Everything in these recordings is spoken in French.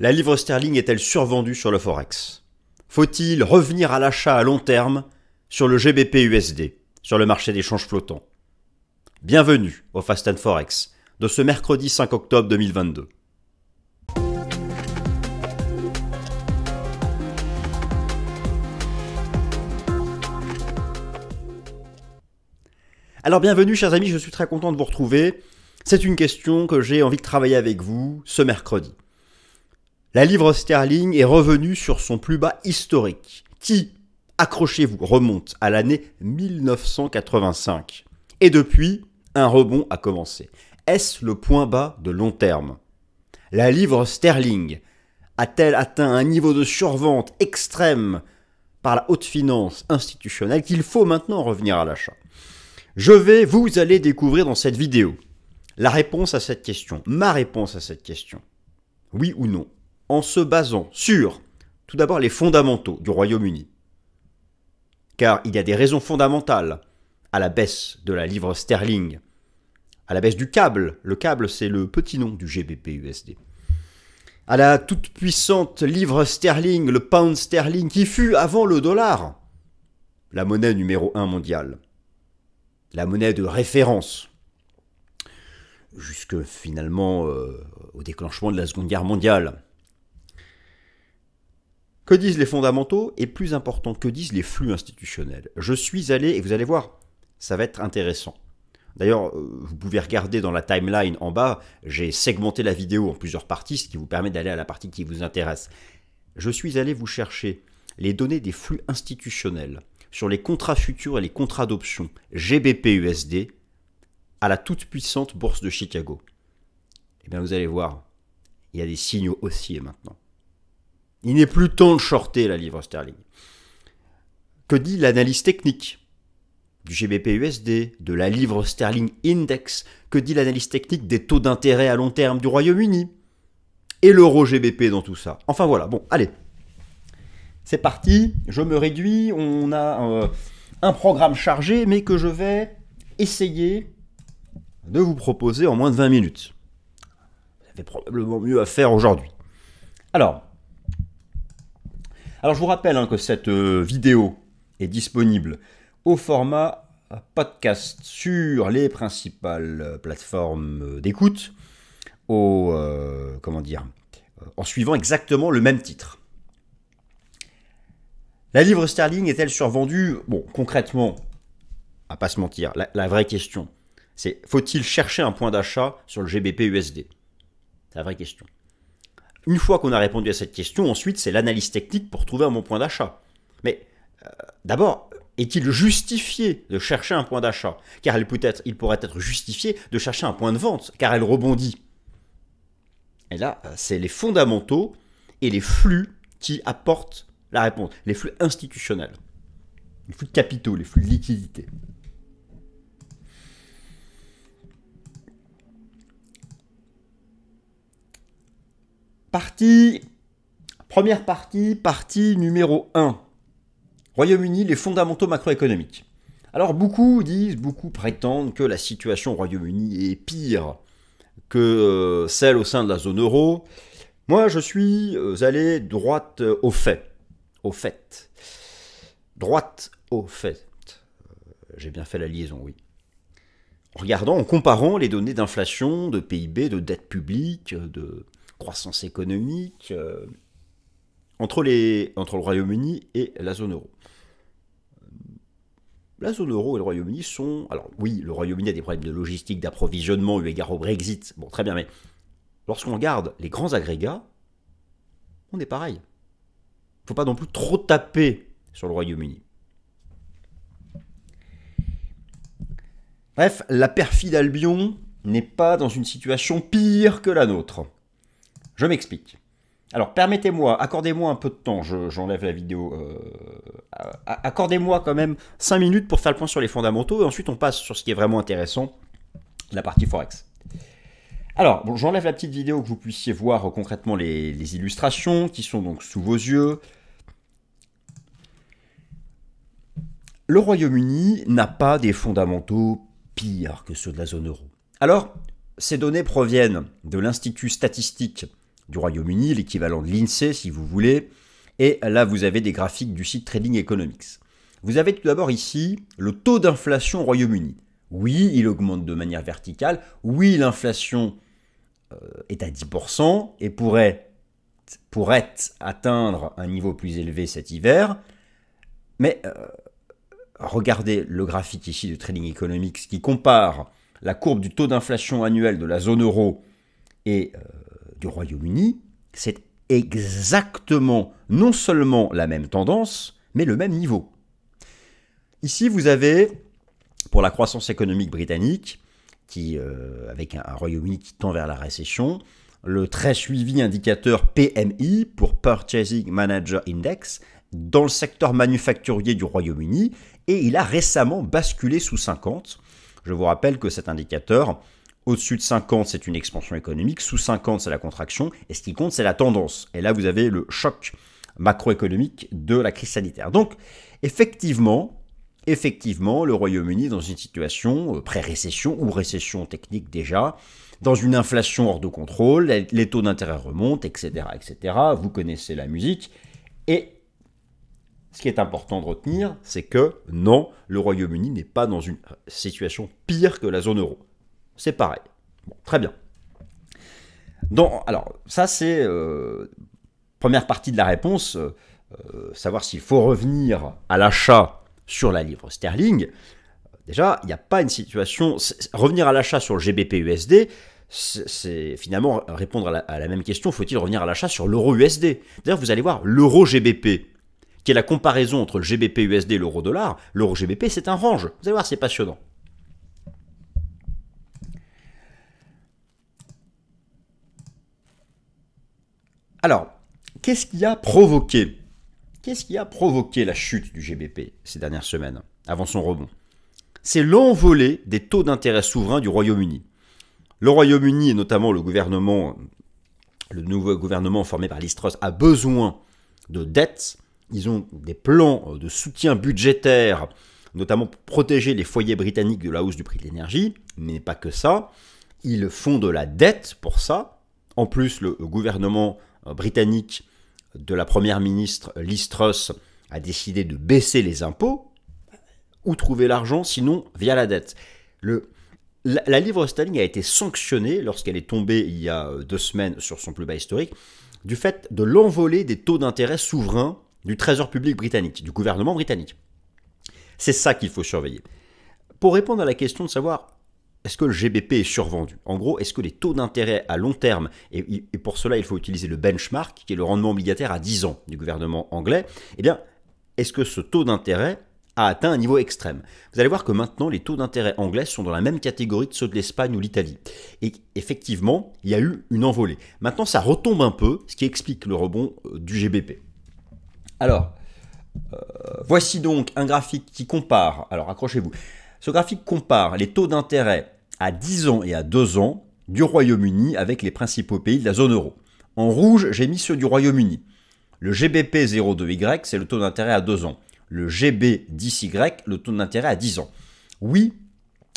La livre sterling est-elle survendue sur le Forex Faut-il revenir à l'achat à long terme sur le GBP USD, sur le marché changes flottants Bienvenue au Fast and Forex de ce mercredi 5 octobre 2022. Alors bienvenue chers amis, je suis très content de vous retrouver. C'est une question que j'ai envie de travailler avec vous ce mercredi la livre sterling est revenue sur son plus bas historique, qui, accrochez-vous, remonte à l'année 1985. Et depuis, un rebond a commencé. Est-ce le point bas de long terme La livre sterling a-t-elle atteint un niveau de survente extrême par la haute finance institutionnelle qu'il faut maintenant revenir à l'achat Je vais, vous aller découvrir dans cette vidéo la réponse à cette question, ma réponse à cette question. Oui ou non en se basant sur, tout d'abord, les fondamentaux du Royaume-Uni. Car il y a des raisons fondamentales à la baisse de la livre sterling, à la baisse du câble, le câble c'est le petit nom du GBP-USD, à la toute-puissante livre sterling, le pound sterling, qui fut avant le dollar la monnaie numéro 1 mondiale, la monnaie de référence jusque finalement euh, au déclenchement de la Seconde Guerre mondiale. Que disent les fondamentaux Et plus important, que disent les flux institutionnels Je suis allé, et vous allez voir, ça va être intéressant. D'ailleurs, euh, vous pouvez regarder dans la timeline en bas, j'ai segmenté la vidéo en plusieurs parties, ce qui vous permet d'aller à la partie qui vous intéresse. Je suis allé vous chercher les données des flux institutionnels sur les contrats futurs et les contrats d'options GBPUSD à la toute puissante bourse de Chicago. Eh bien vous allez voir, il y a des signaux haussiers maintenant. Il n'est plus temps de shorter la livre sterling. Que dit l'analyse technique du GBP-USD, de la livre sterling index Que dit l'analyse technique des taux d'intérêt à long terme du Royaume-Uni Et l'euro GBP dans tout ça. Enfin voilà, bon, allez. C'est parti, je me réduis, on a euh, un, programme chargé, mais que je vais essayer de vous proposer en moins de 20 minutes. Vous avez probablement mieux à faire aujourd'hui. Alors, alors je vous rappelle hein, que cette euh, vidéo est disponible au format euh, podcast sur les principales euh, plateformes d'écoute, au comment dire, en suivant exactement le même titre. La livre sterling est-elle survendue Bon, concrètement, à pas se mentir, la, la vraie question, c'est faut-il chercher un point d'achat sur le GBP USD C'est la vraie question. Une fois qu'on a répondu à cette question, ensuite, c'est l'analyse technique pour trouver un bon point d'achat. Mais euh, d'abord, est-il justifié de chercher un point d'achat Car peut être, il pourrait être justifié de chercher un point de vente, car elle rebondit. Et là, euh, c'est les fondamentaux et les flux qui apportent la réponse, les flux institutionnels, les flux de capitaux, les flux de liquidités. Partie, première partie, partie numéro 1. Royaume-Uni, les fondamentaux macroéconomiques. Alors beaucoup disent, beaucoup prétendent que la situation au Royaume-Uni est pire que euh, celle au sein de la zone euro. Moi, je suis euh, allé droite au fait. Au fait. Droite au fait. Euh, j'ai bien fait la liaison, oui. En regardant, en comparant les données d'inflation, de PIB, de dette publique, de croissance économique euh, entre, les, entre le Royaume-Uni et la zone euro. La zone euro et le Royaume-Uni sont... Alors oui, le Royaume-Uni a des problèmes de logistique, d'approvisionnement eu égard au Brexit. Bon, très bien, mais lorsqu'on regarde les grands agrégats, on est pareil. Il ne Faut pas non plus trop taper sur le Royaume-Uni. Bref, la perfide Albion n'est pas dans une situation pire que la nôtre. Je m'explique. Alors permettez-moi, accordez-moi un peu de temps, j'enlève la vidéo. Euh, accordez-moi quand même 5 minutes pour faire le point sur les fondamentaux et ensuite on passe sur ce qui est vraiment intéressant, la partie Forex. Alors, j'enlève la petite vidéo que vous puissiez voir euh, concrètement les, les illustrations qui sont donc sous vos yeux. Le Royaume-Uni n'a pas des fondamentaux pires que ceux de la zone euro. Alors, ces données proviennent de l'Institut statistique du Royaume-Uni, l'équivalent de l'INSEE si vous voulez. Et là, vous avez des graphiques du site Trading Economics. Vous avez tout d'abord ici le taux d'inflation au Royaume-Uni. Oui, il augmente de manière verticale. Oui, l'inflation euh, est à 10% et pourrait, atteindre un niveau plus élevé cet hiver. Mais euh, regardez le graphique ici de Trading Economics qui compare la courbe du taux d'inflation annuel de la zone euro et euh, du Royaume-Uni, c'est exactement non seulement la même tendance, mais le même niveau. Ici, vous avez, pour la croissance économique britannique, qui, euh, avec un, un Royaume-Uni qui tend vers la récession, le très suivi indicateur PMI pour Purchasing Manager Index dans le secteur manufacturier du Royaume-Uni et il a récemment basculé sous 50. Je vous rappelle que cet indicateur au-dessus de 50, c'est une expansion économique. Sous 50, c'est la contraction. Et ce qui compte, c'est la tendance. Et là, vous avez le choc macroéconomique de la crise sanitaire. Donc, effectivement, effectivement, le Royaume-Uni est dans une situation euh, pré-récession ou récession technique déjà, dans une inflation hors de contrôle, les taux d'intérêt remontent, etc., etc. Vous connaissez la musique. Et ce qui est important de retenir, c'est que non, le Royaume-Uni n'est pas dans une situation pire que la zone euro c'est pareil. très bien. Donc, alors, ça c'est euh, première partie de la réponse, euh, euh, savoir s'il faut revenir à l'achat sur la livre sterling. Déjà, il n'y a pas une situation. Revenir à l'achat sur le GBP-USD, c'est finalement répondre à la, même question faut-il revenir à l'achat sur l'euro-USD D'ailleurs, vous allez voir, l'euro-GBP, qui est la comparaison entre le GBP-USD et l'euro-dollar, l'euro-GBP, c'est un range. Vous allez voir, c'est passionnant. Alors, qu'est-ce qui a provoqué Qu'est-ce qui a provoqué la chute du GBP ces dernières semaines, avant son rebond C'est l'envolée des taux d'intérêt souverains du Royaume-Uni. Le Royaume-Uni, et notamment le gouvernement, le nouveau gouvernement formé par Listros, a besoin de dettes. Ils ont des plans euh, de soutien budgétaire, notamment pour protéger les foyers britanniques de la hausse du prix de l'énergie, mais pas que ça. Ils font de la dette pour ça. En plus, le gouvernement euh, britannique de la première ministre Liz Truss a décidé de baisser les impôts, ou trouver l'argent sinon via la dette la, livre sterling a été sanctionnée lorsqu'elle est tombée il y a euh, deux semaines sur son plus bas historique du fait de l'envolée des taux d'intérêt souverains du Trésor public britannique, du gouvernement britannique. C'est ça qu'il faut surveiller. Pour répondre à la question de savoir est-ce que le GBP est survendu En gros, est-ce que les taux d'intérêt à long terme, et, pour cela il faut utiliser le benchmark, qui est le rendement obligataire à 10 ans du gouvernement anglais, eh bien, est-ce que ce taux d'intérêt a atteint un niveau extrême Vous allez voir que maintenant les taux d'intérêt anglais sont dans la même catégorie que ceux de l'Espagne ou l'Italie. Et effectivement, il y a eu une envolée. Maintenant, ça retombe un peu, ce qui explique le rebond euh, du GBP. Alors, euh, voici donc un graphique qui compare, alors accrochez-vous, ce graphique compare les taux d'intérêt à 10 ans et à 2 ans du Royaume-Uni avec les principaux pays de la zone euro. En rouge, j'ai mis ceux du Royaume-Uni. Le GBP 02Y, c'est le taux d'intérêt à 2 ans. Le GB10Y, le taux d'intérêt à 10 ans. Oui,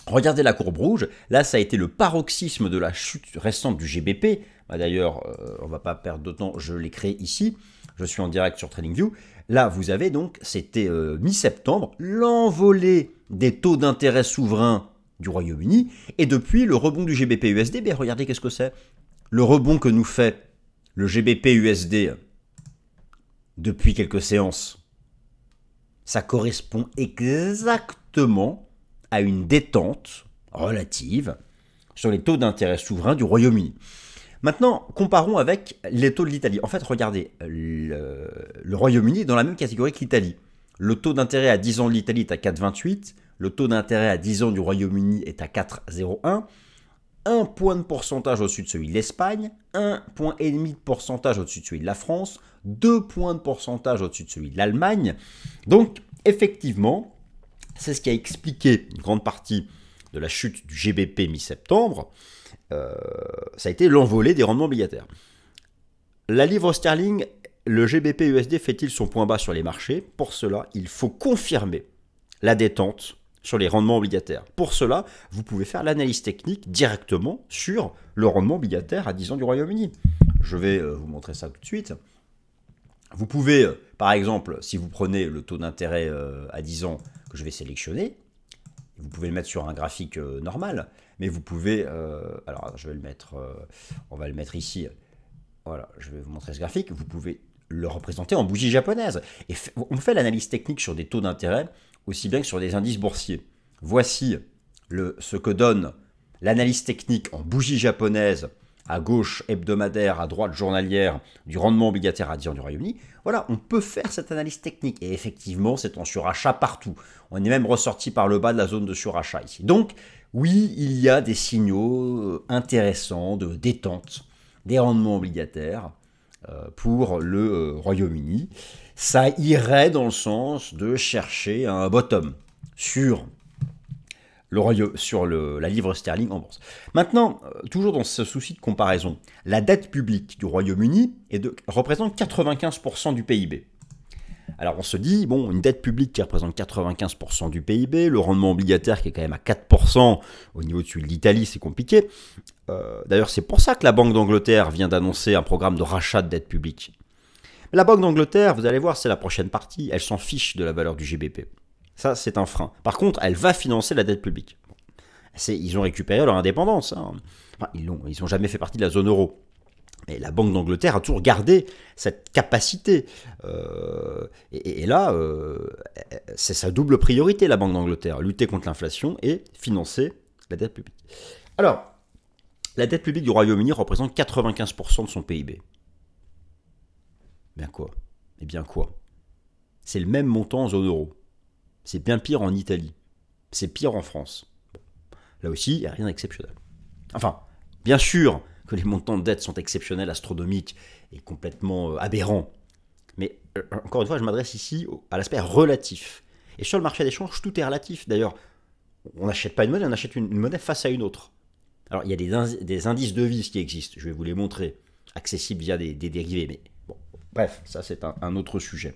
regardez la courbe rouge. Là, ça a été le paroxysme de la chute récente du GBP. Bah, d'ailleurs, euh, on ne va pas perdre de temps, je l'ai créé ici. Je suis en direct sur TradingView. Là, vous avez donc, c'était euh, mi-septembre, l'envolée des taux d'intérêt souverains du Royaume-Uni. Et depuis, le rebond du GBP-USD, regardez qu'est-ce que c'est. Le rebond que nous fait le GBP-USD depuis quelques séances, ça correspond exactement à une détente relative sur les taux d'intérêt souverains du Royaume-Uni. Maintenant, comparons avec les taux de l'Italie. En fait, regardez, le, Royaume-Uni est dans la même catégorie que l'Italie. Le taux d'intérêt à 10 ans de l'Italie est à 4,28, le taux d'intérêt à 10 ans du Royaume-Uni est à 4,01. Un point de pourcentage au-dessus de celui de l'Espagne, Un point et demi de pourcentage au-dessus de celui de la France, Deux points de pourcentage au-dessus de celui de l'Allemagne. Donc effectivement, c'est ce qui a expliqué une grande partie de la chute du GBP mi-septembre. Euh, ça a été l'envolée des rendements obligataires. La livre sterling, le GBP USD fait-il son point bas sur les marchés Pour cela, il faut confirmer la détente sur les rendements obligataires. Pour cela, vous pouvez faire l'analyse technique directement sur le rendement obligataire à 10 ans du Royaume-Uni. Je vais euh, vous montrer ça tout de suite. Vous pouvez, euh, par exemple, si vous prenez le taux d'intérêt euh, à 10 ans que je vais sélectionner, vous pouvez le mettre sur un graphique normal, mais vous pouvez, alors je vais le mettre, on va le mettre ici. Voilà, je vais vous montrer ce graphique. Vous pouvez le représenter en bougie japonaise. Et on fait l'analyse technique sur des taux d'intérêt aussi bien que sur des indices boursiers. Voici le, ce que donne l'analyse technique en bougie japonaise, à gauche hebdomadaire, à droite journalière, du rendement obligataire à 10 du Royaume-Uni. Voilà, on peut faire cette analyse technique. Et effectivement, c'est en surachat partout. On est même ressorti par le bas de la zone de surachat ici. Donc, oui, il y a des signaux euh, intéressants de détente des rendements obligataires euh, pour le euh, Royaume-Uni, ça irait dans le sens de chercher un bottom sur, le royaume, sur la livre sterling en bourse. Maintenant, euh, toujours dans ce souci de comparaison, la dette publique du Royaume-Uni représente 95% du PIB. Alors on se dit, bon, une dette publique qui représente 95% du PIB, le rendement obligataire qui est quand même à 4% au niveau de de l'Italie, c'est compliqué. Euh, d'ailleurs, c'est pour ça que la Banque d'Angleterre vient d'annoncer un programme de rachat de dette publique. La Banque d'Angleterre, vous allez voir, c'est la prochaine partie, elle s'en fiche de la valeur du GBP. Ça, c'est un frein. Par contre, elle va financer la dette publique. Ils ont récupéré leur indépendance. Hein. ils n'ont ils jamais fait partie de la zone euro. Mais la Banque d'Angleterre a toujours gardé cette capacité. Euh, et, là, euh, c'est sa double priorité, la Banque d'Angleterre. Lutter contre l'inflation et financer la dette publique. Alors, la dette publique du Royaume-Uni représente 95% de son PIB. Bien quoi Eh bien quoi C'est le même montant en zone euro. C'est bien pire en Italie. C'est pire en France. Là aussi, il n'y a rien d'exceptionnel. Enfin, bien sûr que les montants de dette sont exceptionnels, astronomiques et complètement euh, aberrants. Mais euh, encore une fois, je m'adresse ici à l'aspect relatif. Et sur le marché des changes, tout est relatif. D'ailleurs, on n'achète pas une monnaie, on achète une monnaie face à une autre. Alors, il y a des, indices de vis qui existent, je vais vous les montrer, accessibles via des, dérivés, mais bon, bref, ça c'est un, autre sujet.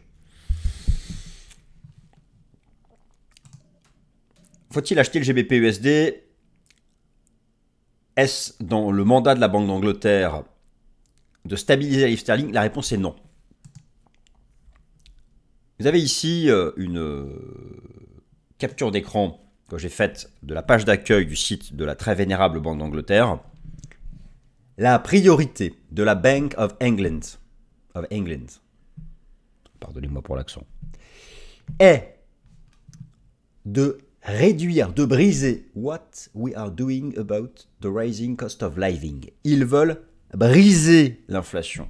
Faut-il acheter le gbp Est-ce dans le mandat de la Banque d'Angleterre de stabiliser la sterling La réponse est non. Vous avez ici euh, une euh, capture d'écran que j'ai faite de la page d'accueil du site de la très vénérable Banque d'Angleterre, la priorité de la Bank of England, of England pardonnez-moi pour l'accent, est de réduire, de briser what we are doing about the rising cost of living. Ils veulent briser l'inflation.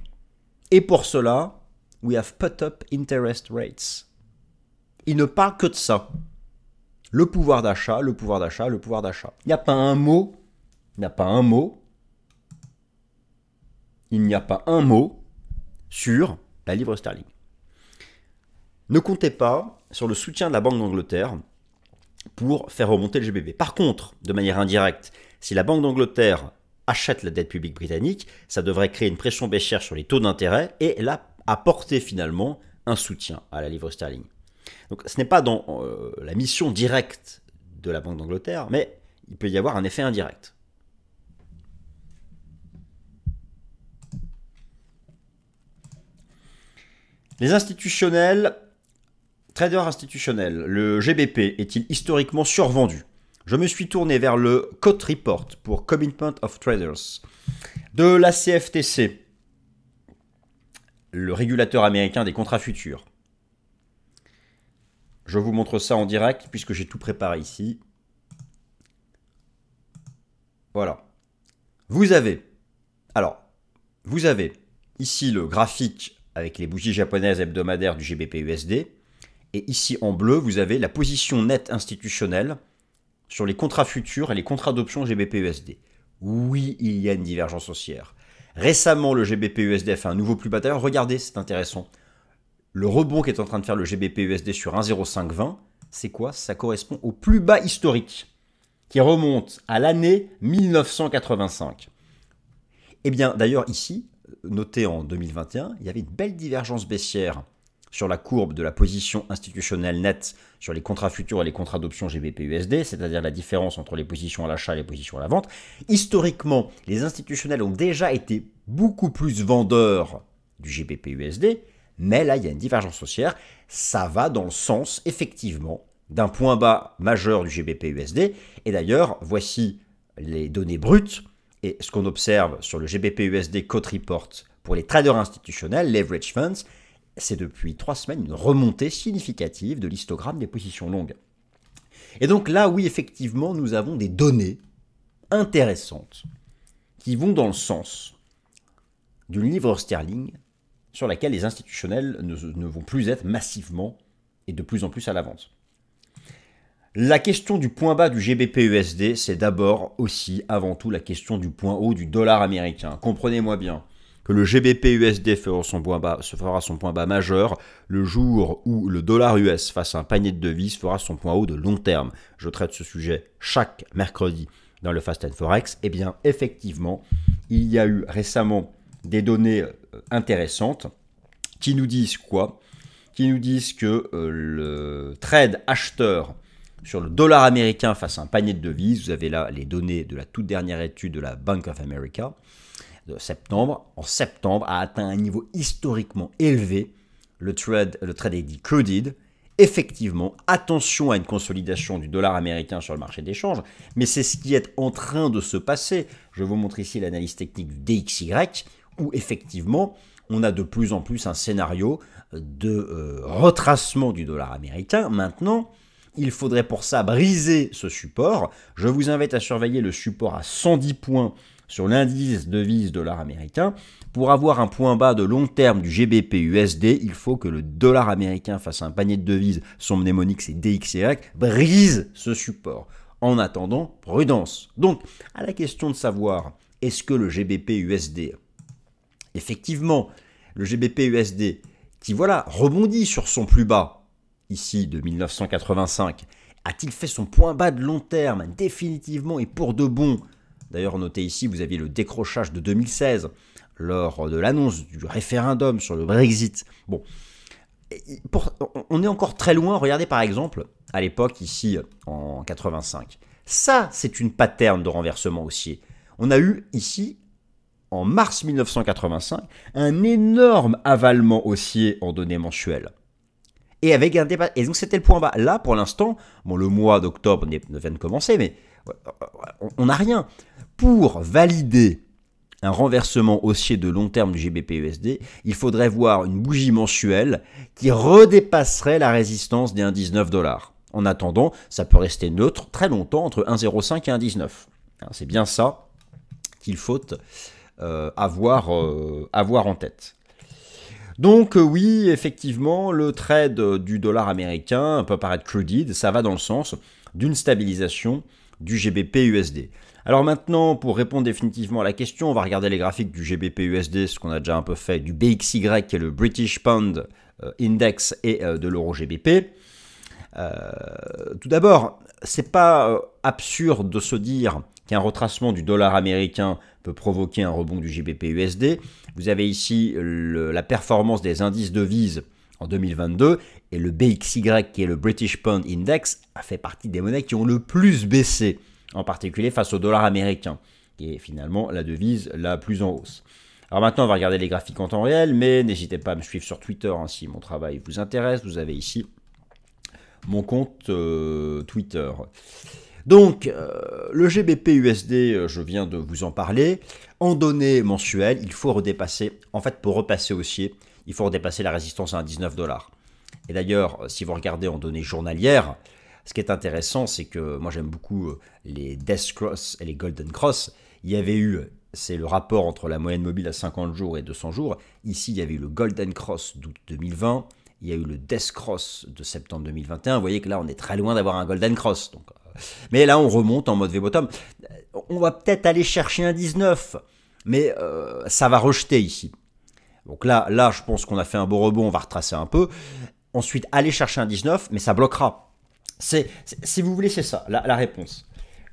Et pour cela, we have put up interest rates. Ils ne parlent que de ça le pouvoir d'achat, le pouvoir d'achat, le pouvoir d'achat. Il n'y a pas un mot, il n'y a pas un mot, il n'y a pas un mot sur la livre sterling. Ne comptez pas sur le soutien de la Banque d'Angleterre pour faire remonter le GBP. Par contre, de manière indirecte, si la Banque d'Angleterre achète la dette publique britannique, ça devrait créer une pression baissière sur les taux d'intérêt et là apporter finalement un soutien à la livre sterling. Donc ce n'est pas dans euh, la mission directe de la Banque d'Angleterre, mais il peut y avoir un effet indirect. Les institutionnels, traders institutionnels, le GBP est-il historiquement survendu Je me suis tourné vers le Code Report pour Commitment of Traders de la CFTC, le régulateur américain des contrats futurs. Je vous montre ça en direct puisque j'ai tout préparé ici. Voilà. Vous avez, alors, vous avez ici le graphique avec les bougies japonaises hebdomadaires du GBPUSD. Et ici en bleu, vous avez la position nette institutionnelle sur les contrats futurs et les contrats d'options GBPUSD. Oui, il y a une divergence haussière. Récemment, le GBPUSD a fait un nouveau plus bas. regardez, c'est intéressant le rebond qu'est en train de faire le GBP-USD sur 1,0520, c'est quoi Ça correspond au plus bas historique qui remonte à l'année 1985. Eh bien, d'ailleurs, ici, noté en 2021, il y avait une belle divergence baissière sur la courbe de la position institutionnelle nette sur les contrats futurs et les contrats d'options GBP-USD, c'est-à-dire la différence entre les positions à l'achat et les positions à la vente. Historiquement, les institutionnels ont déjà été beaucoup plus vendeurs du GBP-USD mais là, il y a une divergence haussière. Ça va dans le sens, effectivement, d'un point bas majeur du GBPUSD. Et d'ailleurs, voici les données brutes et ce qu'on observe sur le GBPUSD usd Report pour les traders institutionnels, leverage funds. C'est depuis trois semaines une remontée significative de l'histogramme des positions longues. Et donc là, oui, effectivement, nous avons des données intéressantes qui vont dans le sens d'une livre sterling sur laquelle les institutionnels ne, vont plus être massivement et de plus en plus à l'avance. La question du point bas du GBP-USD, c'est d'abord aussi, avant tout, la question du point haut du dollar américain. Comprenez-moi bien que le GBP-USD fera son, point bas, se fera son point bas majeur le jour où le dollar US face à un panier de devises fera son point haut de long terme. Je traite ce sujet chaque mercredi dans le Fast and Forex. Eh bien, effectivement, il y a eu récemment des données intéressantes qui nous disent quoi Qui nous disent que euh, le trade acheteur sur le dollar américain face à un panier de devises, vous avez là les données de la toute dernière étude de la Bank of America de septembre, en septembre a atteint un niveau historiquement élevé. Le trade, le trade est dit Effectivement, attention à une consolidation du dollar américain sur le marché d'échange, mais c'est ce qui est en train de se passer. Je vous montre ici l'analyse technique du DXY où effectivement on a de plus en plus un scénario de euh, retracement du dollar américain. Maintenant, il faudrait pour ça briser ce support. Je vous invite à surveiller le support à 110 points sur l'indice devise dollar américain. Pour avoir un point bas de long terme du GBP USD, il faut que le dollar américain fasse un panier de devises, son mnémonique c'est DXY, brise ce support. En attendant, prudence. Donc, à la question de savoir est-ce que le GBP USD Effectivement, le GBP-USD, qui voilà, rebondit sur son plus bas, ici de 1985, a-t-il fait son point bas de long terme, définitivement et pour de bon D'ailleurs, notez ici, vous aviez le décrochage de 2016 lors de l'annonce du référendum sur le Brexit. Bon, on est encore très loin. Regardez par exemple, à l'époque, ici, en 85. Ça, c'est une pattern de renversement haussier. On a eu ici en mars 1985, un énorme avalement haussier en données mensuelles. Et avec un Et donc c'était le point bas. Là, pour l'instant, bon, le mois d'octobre vient de commencer, mais euh, on n'a rien. Pour valider un renversement haussier de long terme du GBP/USD, il faudrait voir une bougie mensuelle qui redépasserait la résistance des 1,19 dollars. En attendant, ça peut rester neutre très longtemps entre 1,05 et 1,19. Hein, c'est bien ça qu'il faut euh, avoir, euh, avoir en tête. Donc euh, oui, effectivement, le trade du dollar américain peut paraître crudide, ça va dans le sens d'une stabilisation du GBP-USD. Alors maintenant, pour répondre définitivement à la question, on va regarder les graphiques du GBP-USD, ce qu'on a déjà un peu fait, du BXY qui est le British Pound Index et de l'euro GBP. tout d'abord, c'est pas absurde de se dire qu'un retracement du dollar américain peut provoquer un rebond du GBP-USD. Vous avez ici la performance des indices devises en 2022 et le BXY qui est le British Pound Index a fait partie des monnaies qui ont le plus baissé, en particulier face au dollar américain qui est finalement la devise la plus en hausse. Alors maintenant, on va regarder les graphiques en temps réel, mais n'hésitez pas à me suivre sur Twitter hein, si mon travail vous intéresse. Vous avez ici mon compte euh, Twitter. Donc, euh, le GBP USD, euh, je viens de vous en parler. En données mensuelles, il faut redépasser, en fait, pour repasser haussier, il faut redépasser la résistance à 19 dollars. Et d'ailleurs, euh, si vous regardez en données journalières, ce qui est intéressant, c'est que moi j'aime beaucoup les Death Cross et les Golden Cross. Il y avait eu, c'est le rapport entre la moyenne mobile à 50 jours et 200 jours. Ici, il y avait eu le Golden Cross d'août 2020. Il y a eu le Death Cross de septembre 2021. Vous voyez que là, on est très loin d'avoir un Golden Cross. Donc, mais là, on remonte en mode V-bottom. On va peut-être aller chercher un 19, mais euh, ça va rejeter ici. Donc là, là, je pense qu'on a fait un beau rebond, on va retracer un peu. Ensuite, aller chercher un 19, mais ça bloquera. C'est, si vous voulez, c'est ça, la, réponse.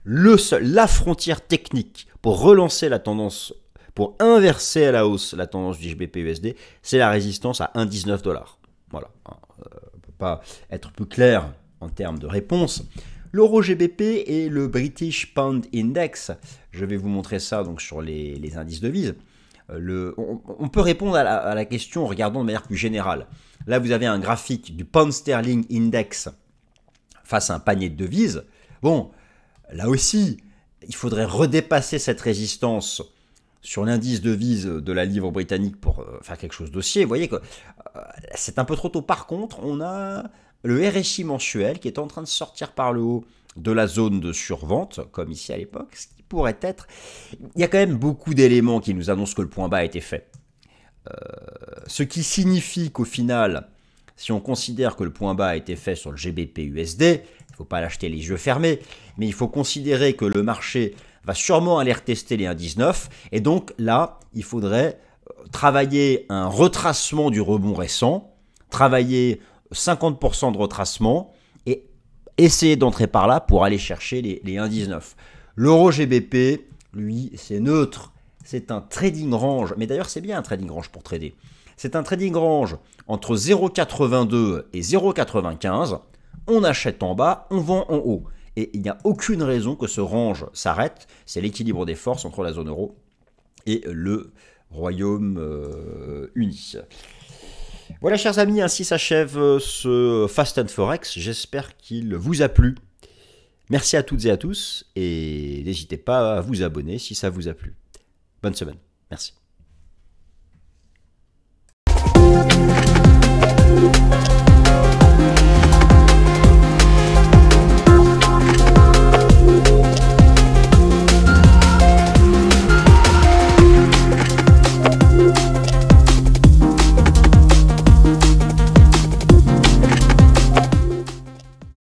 Le seul, la frontière technique pour relancer la tendance, pour inverser à la hausse la tendance du gbp c'est la résistance à 1,19 dollars. Voilà. Euh, on ne peut pas être plus clair en termes de réponse l'euro GBP et le British Pound Index. Je vais vous montrer ça donc sur les, les indices devises. Euh, le, on, peut répondre à la, à la, question en regardant de manière plus générale. Là, vous avez un graphique du Pound Sterling Index face à un panier de devises. Bon, là aussi, il faudrait redépasser cette résistance sur l'indice devise de la livre britannique pour euh, faire quelque chose d'aussi. Vous voyez que euh, c'est un peu trop tôt. Par contre, on a le RSI mensuel qui est en train de sortir par le haut de la zone de survente, comme ici à l'époque, ce qui pourrait être... Il y a quand même beaucoup d'éléments qui nous annoncent que le point bas a été fait. Euh, ce qui signifie qu'au final, si on considère que le point bas a été fait sur le GBP USD, il ne faut pas l'acheter les yeux fermés, mais il faut considérer que le marché va sûrement aller retester les 1,19, et donc là, il faudrait euh, travailler un retracement du rebond récent, travailler 50% de retracement et essayer d'entrer par là pour aller chercher les, 1,19. L'euro GBP, lui, c'est neutre. C'est un trading range. Mais d'ailleurs, c'est bien un trading range pour trader. C'est un trading range entre 0,82 et 0,95. On achète en bas, on vend en haut. Et il n'y a aucune raison que ce range s'arrête. C'est l'équilibre des forces entre la zone euro et le Royaume-Uni. Voilà, chers amis, ainsi s'achève euh, ce Fast and Forex. J'espère qu'il vous a plu. Merci à toutes et à tous et n'hésitez pas à vous abonner si ça vous a plu. Bonne semaine. Merci.